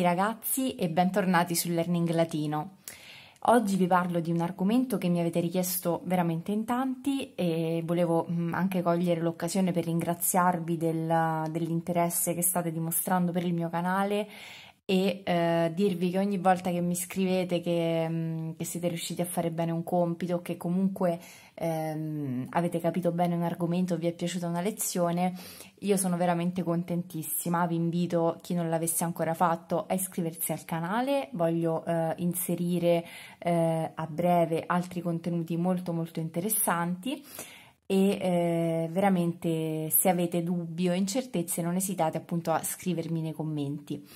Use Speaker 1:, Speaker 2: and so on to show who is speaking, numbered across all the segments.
Speaker 1: tutti ragazzi e bentornati su Learning Latino. Oggi vi parlo di un argomento che mi avete richiesto veramente in tanti e volevo mm, anche cogliere l'occasione per ringraziarvi del, dell'interesse che state dimostrando per il mio canale e eh, dirvi che ogni volta che mi scrivete che, mm, che, siete riusciti a fare bene un compito, che comunque ehm, avete capito bene un argomento, vi è piaciuta una lezione, io sono veramente contentissima, vi invito, chi non l'avesse ancora fatto, a iscriversi al canale, voglio eh, inserire eh, a breve altri contenuti molto molto interessanti e eh, veramente se avete dubbi o incertezze non esitate appunto a scrivermi nei commenti.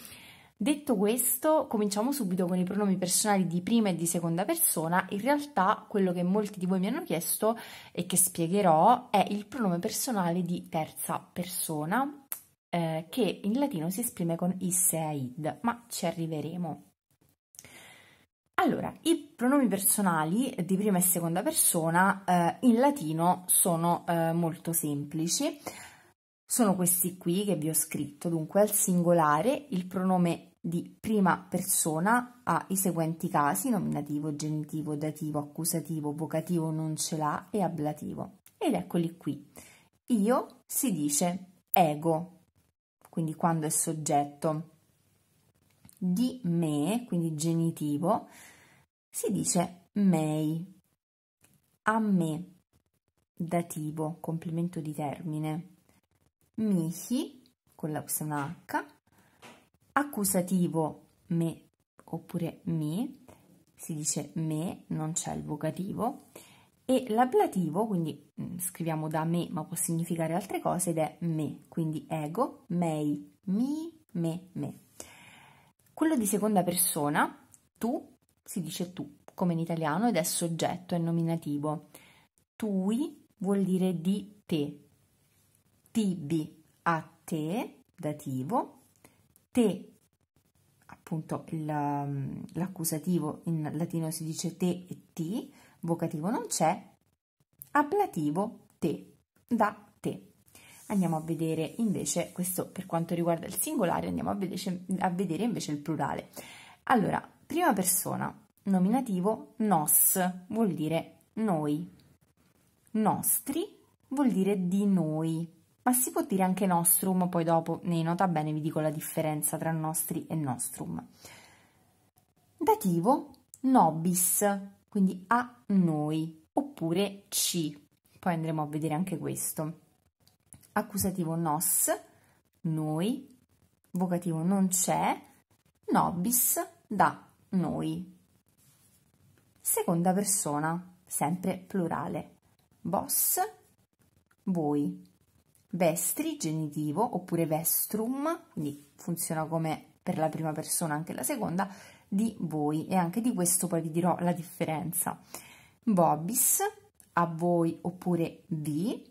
Speaker 1: Detto questo, cominciamo subito con i pronomi personali di prima e di seconda persona. In realtà quello che molti di voi mi hanno chiesto e che spiegherò è il pronome personale di terza persona eh, che in latino si esprime con isse e id, ma ci arriveremo. Allora, i pronomi personali di prima e seconda persona eh, in latino sono eh, molto semplici. Sono questi qui che vi ho scritto, dunque al singolare il pronome di prima persona ha i seguenti casi, nominativo, genitivo, dativo, accusativo, vocativo non ce l'ha e ablativo. Ed eccoli qui. Io si dice ego, quindi quando è soggetto. Di me, quindi genitivo, si dice mei. A me, dativo, complemento di termine. Michi, con la H, accusativo me oppure mi, si dice me, non c'è il vocativo, e l'ablativo, quindi mm, scriviamo da me ma può significare altre cose ed è me, quindi ego, mei, mi, me, me. Quello di seconda persona, tu, si dice tu, come in italiano, ed è soggetto, è nominativo. Tui vuol dire di te. Tibi a te, dativo, te, appunto um, l'accusativo in latino si dice te e ti, vocativo non c'è, ablativo te, da te. Andiamo a vedere invece, questo per quanto riguarda il singolare, andiamo a vedere, a vedere invece il plurale. Allora, prima persona, nominativo nos vuol dire noi, nostri vuol dire di noi ma si può dire anche nostrum, poi dopo nei nota bene vi dico la differenza tra nostri e nostrum. Dativo nobis, quindi a noi, oppure ci, poi andremo a vedere anche questo. Accusativo nos, noi, vocativo non c'è, nobis da noi. Seconda persona, sempre plurale, vos, voi vestri, genitivo, oppure vestrum, quindi funziona come per la prima persona anche la seconda, di voi e anche di questo poi vi dirò la differenza. Bobis, a voi oppure vi,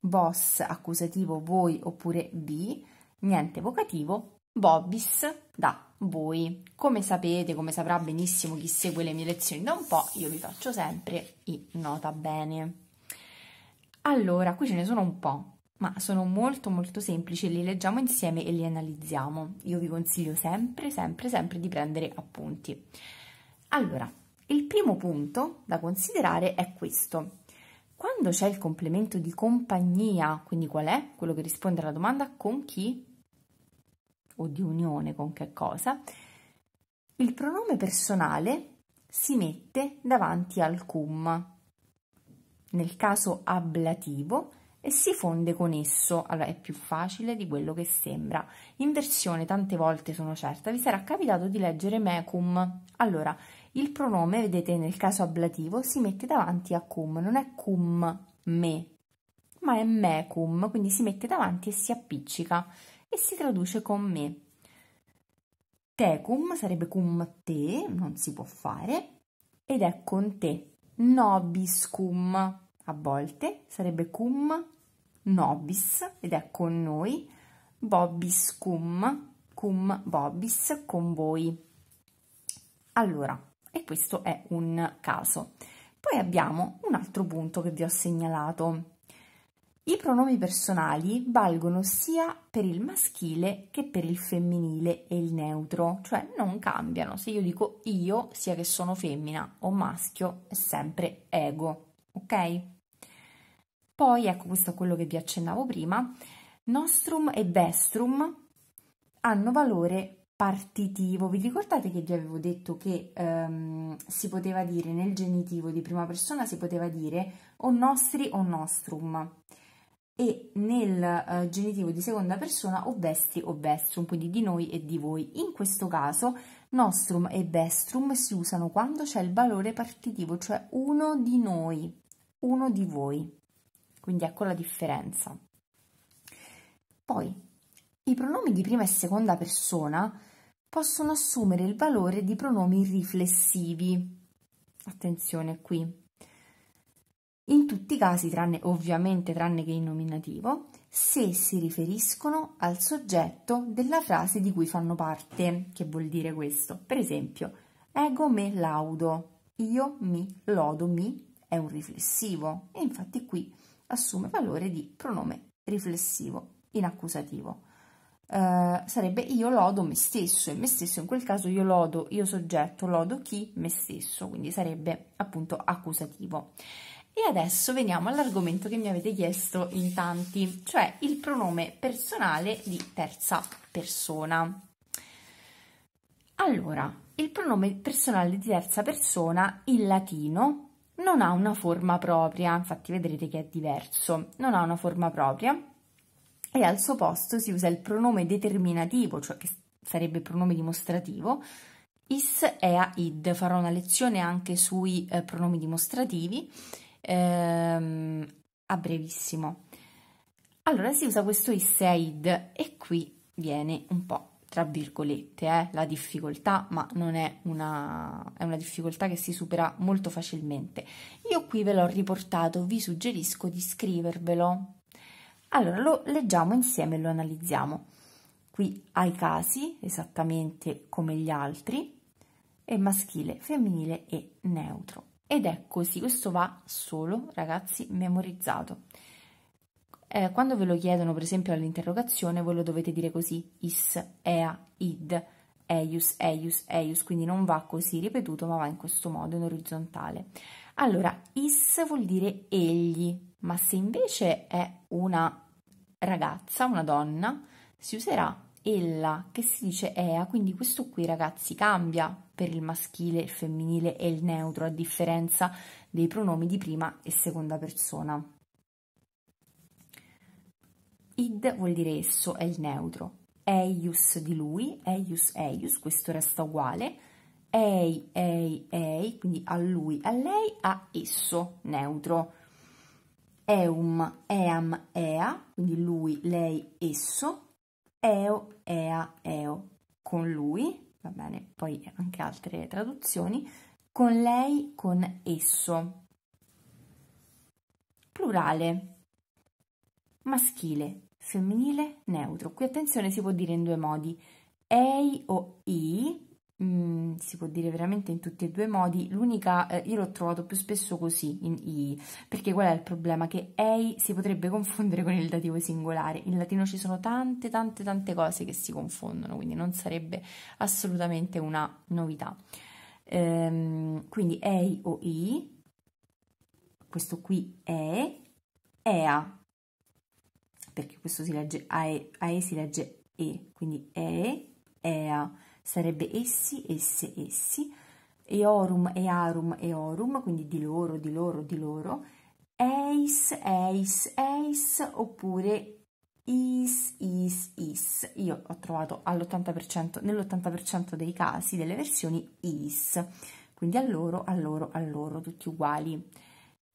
Speaker 1: boss accusativo voi oppure vi, niente vocativo, bobis, da voi. Come sapete, come saprà benissimo chi segue le mie lezioni da un po', io vi faccio sempre i nota bene. Allora, qui ce ne sono un po' ma sono molto molto semplici, li leggiamo insieme e li analizziamo. Io vi consiglio sempre, sempre, sempre di prendere appunti. Allora, il primo punto da considerare è questo. Quando c'è il complemento di compagnia, quindi qual è? Quello che risponde alla domanda con chi o di unione con che cosa, il pronome personale si mette davanti al cum. Nel caso ablativo e si fonde con esso, allora è più facile di quello che sembra. In versione tante volte sono certa vi sarà capitato di leggere mecum. Allora, il pronome, vedete, nel caso ablativo si mette davanti a cum, non è cum me, ma è mecum, quindi si mette davanti e si appiccica e si traduce con me. Tecum sarebbe cum te, non si può fare, ed è con te. Nobiscum a volte sarebbe cum Nobis ed è con noi, Bobbis cum, cum Bobbis con voi. Allora, e questo è un caso. Poi abbiamo un altro punto che vi ho segnalato. I pronomi personali valgono sia per il maschile che per il femminile e il neutro, cioè non cambiano. Se io dico io, sia che sono femmina o maschio, è sempre ego, ok? Poi, ecco, questo è quello che vi accennavo prima, nostrum e vestrum hanno valore partitivo. Vi ricordate che vi avevo detto che ehm, si poteva dire nel genitivo di prima persona si poteva dire o nostri o nostrum e nel eh, genitivo di seconda persona o vestri o vestrum, quindi di noi e di voi. In questo caso nostrum e vestrum si usano quando c'è il valore partitivo, cioè uno di noi, uno di voi. Quindi ecco la differenza. Poi, i pronomi di prima e seconda persona possono assumere il valore di pronomi riflessivi. Attenzione qui. In tutti i casi, tranne ovviamente tranne che in nominativo, se si riferiscono al soggetto della frase di cui fanno parte, che vuol dire questo. Per esempio, ego me laudo, io mi lodo mi è un riflessivo. E infatti qui assume valore di pronome riflessivo in accusativo. Eh, sarebbe io lodo me stesso e me stesso in quel caso io lodo io soggetto lodo chi me stesso quindi sarebbe appunto accusativo e adesso veniamo all'argomento che mi avete chiesto in tanti, cioè il pronome personale di terza persona. Allora, il pronome personale di terza persona in latino non ha una forma propria, infatti vedrete che è diverso, non ha una forma propria e al suo posto si usa il pronome determinativo, cioè che sarebbe pronome dimostrativo, is, ea, id. Farò una lezione anche sui eh, pronomi dimostrativi ehm, a brevissimo. Allora si usa questo is, ea, id e qui viene un po' tra virgolette, eh, la difficoltà, ma non è una, è una difficoltà che si supera molto facilmente. Io qui ve l'ho riportato, vi suggerisco di scrivervelo. Allora, lo leggiamo insieme e lo analizziamo. Qui ai casi, esattamente come gli altri, è maschile, femminile e neutro. Ed è così, questo va solo, ragazzi, memorizzato eh, quando ve lo chiedono per esempio all'interrogazione voi lo dovete dire così is, ea, id, eius, eius, eius, quindi non va così ripetuto ma va in questo modo in orizzontale. Allora, is vuol dire egli, ma se invece è una ragazza, una donna, si userà ella che si dice ea, quindi questo qui ragazzi cambia per il maschile, il femminile e il neutro a differenza dei pronomi di prima e seconda persona. Id vuol dire esso, è il neutro. Eius di lui, eius eius, questo resta uguale. Ei, ei, ei, quindi a lui, a lei, a esso, neutro. Eum, eam, ea, quindi lui, lei, esso. Eo, ea, eo, con lui, va bene, poi anche altre traduzioni. Con lei, con esso. Plurale maschile, femminile, neutro. Qui attenzione si può dire in due modi, ei o i, Mm, si può dire veramente in tutti e due i modi l'unica eh, io l'ho trovato più spesso così in i perché qual è il problema che ei si potrebbe confondere con il dativo singolare in latino ci sono tante tante tante cose che si confondono quindi non sarebbe assolutamente una novità ehm, quindi ei o i questo qui è ea perché questo si legge AE, AE si legge E, quindi EE, EA, sarebbe essi, esse, essi, eorum, earum, eorum, quindi di loro, di loro, di loro, eis, eis, eis, oppure is, is, is. Io ho trovato all'80%, nell'80% dei casi delle versioni is, quindi a loro, a loro, a loro, tutti uguali.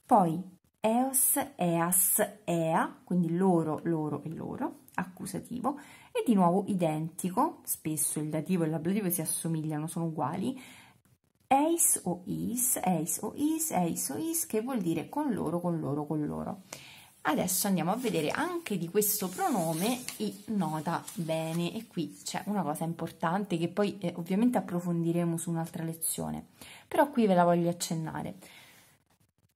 Speaker 1: Poi eos, eas, ea, quindi loro, loro e loro, accusativo, e di nuovo identico, spesso il dativo e l'ablativo si assomigliano, sono uguali, eis o is, eis o is, eis o is, che vuol dire con loro, con loro, con loro. Adesso andiamo a vedere anche di questo pronome i nota bene e qui c'è una cosa importante che poi eh, ovviamente approfondiremo su un'altra lezione, però qui ve la voglio accennare.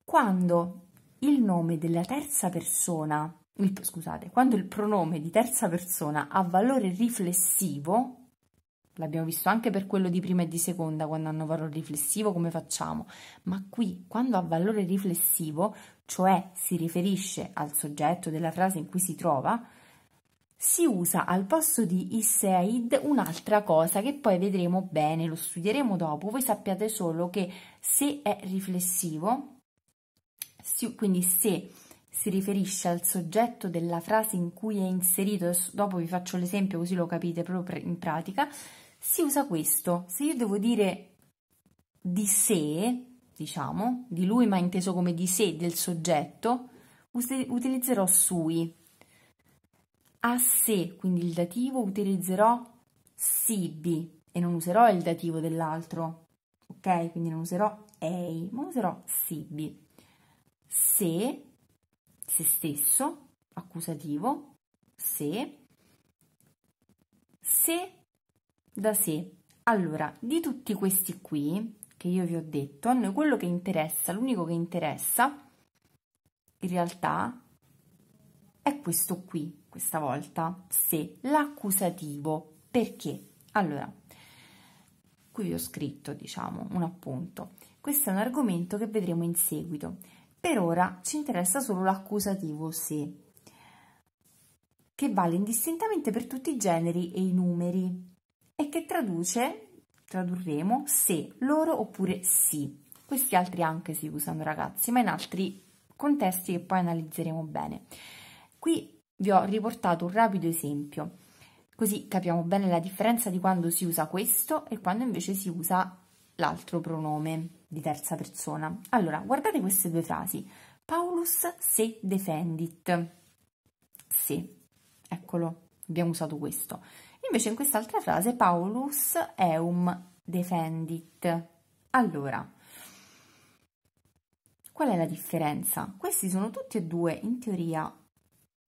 Speaker 1: Quando il nome della terza persona, il, scusate, quando il pronome di terza persona ha valore riflessivo, l'abbiamo visto anche per quello di prima e di seconda, quando hanno valore riflessivo come facciamo, ma qui quando ha valore riflessivo, cioè si riferisce al soggetto della frase in cui si trova, si usa al posto di Isaid un'altra cosa che poi vedremo bene, lo studieremo dopo, voi sappiate solo che se è riflessivo si, quindi se si riferisce al soggetto della frase in cui è inserito, dopo vi faccio l'esempio così lo capite proprio in pratica, si usa questo. Se io devo dire di sé, diciamo, di lui ma inteso come di sé, del soggetto, utilizzerò sui. A sé, quindi il dativo, utilizzerò sibi e non userò il dativo dell'altro, ok? Quindi non userò ei, ma userò sibi se, se stesso, accusativo, se, se da se. Allora, di tutti questi qui che io vi ho detto, a noi quello che interessa, l'unico che interessa in realtà è questo qui, questa volta, se, l'accusativo. Perché? Allora, qui vi ho scritto, diciamo, un appunto. Questo è un argomento che vedremo in seguito. Per ora ci interessa solo l'accusativo se, che vale indistintamente per tutti i generi e i numeri e che traduce, tradurremo, se, loro oppure sì. Questi altri anche si usano ragazzi, ma in altri contesti che poi analizzeremo bene. Qui vi ho riportato un rapido esempio, così capiamo bene la differenza di quando si usa questo e quando invece si usa l'altro pronome di terza persona. Allora, guardate queste due frasi. Paulus se defendit. Se, eccolo, abbiamo usato questo. Invece in quest'altra frase Paulus eum defendit. Allora, qual è la differenza? Questi sono tutti e due, in teoria,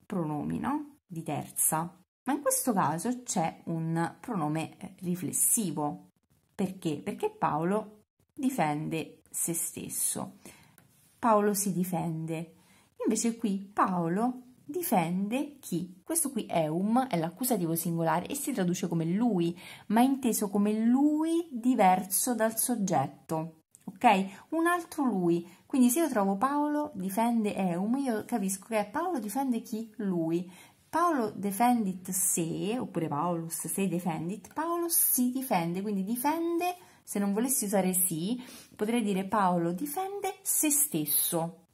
Speaker 1: pronomi, no? Di terza. Ma in questo caso c'è un pronome eh, riflessivo. Perché? Perché Paolo difende se stesso. Paolo si difende. Invece qui Paolo difende chi? Questo qui eum è l'accusativo singolare e si traduce come lui, ma inteso come lui diverso dal soggetto. Ok? Un altro lui. Quindi se io trovo Paolo difende eum, io capisco che Paolo difende chi? Lui. Paolo defendit se, oppure Paolus se defendit, Paolo si difende, quindi difende se non volessi usare sì, potrei dire Paolo difende se stesso.